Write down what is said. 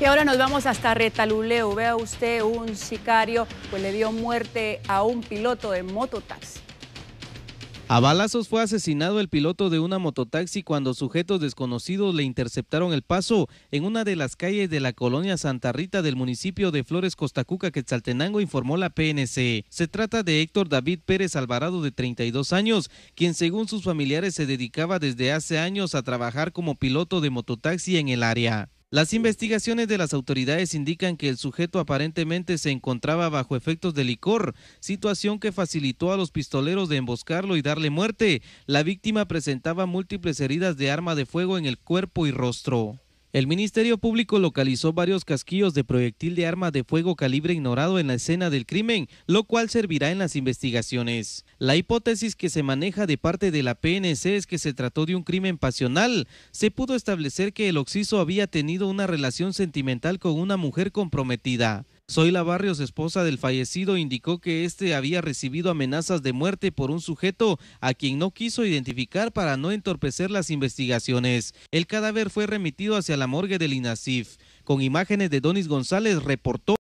Y ahora nos vamos hasta Retaluleu. Vea usted, un sicario pues le dio muerte a un piloto de mototaxi. A balazos fue asesinado el piloto de una mototaxi cuando sujetos desconocidos le interceptaron el paso en una de las calles de la colonia Santa Rita del municipio de Flores Costacuca, Quetzaltenango, informó la PNC. Se trata de Héctor David Pérez Alvarado, de 32 años, quien según sus familiares se dedicaba desde hace años a trabajar como piloto de mototaxi en el área. Las investigaciones de las autoridades indican que el sujeto aparentemente se encontraba bajo efectos de licor, situación que facilitó a los pistoleros de emboscarlo y darle muerte. La víctima presentaba múltiples heridas de arma de fuego en el cuerpo y rostro. El Ministerio Público localizó varios casquillos de proyectil de arma de fuego calibre ignorado en la escena del crimen, lo cual servirá en las investigaciones. La hipótesis que se maneja de parte de la PNC es que se trató de un crimen pasional. Se pudo establecer que el occiso había tenido una relación sentimental con una mujer comprometida. Zoila Barrios, esposa del fallecido, indicó que este había recibido amenazas de muerte por un sujeto a quien no quiso identificar para no entorpecer las investigaciones. El cadáver fue remitido hacia la morgue del INACIF. Con imágenes de Donis González, reportó.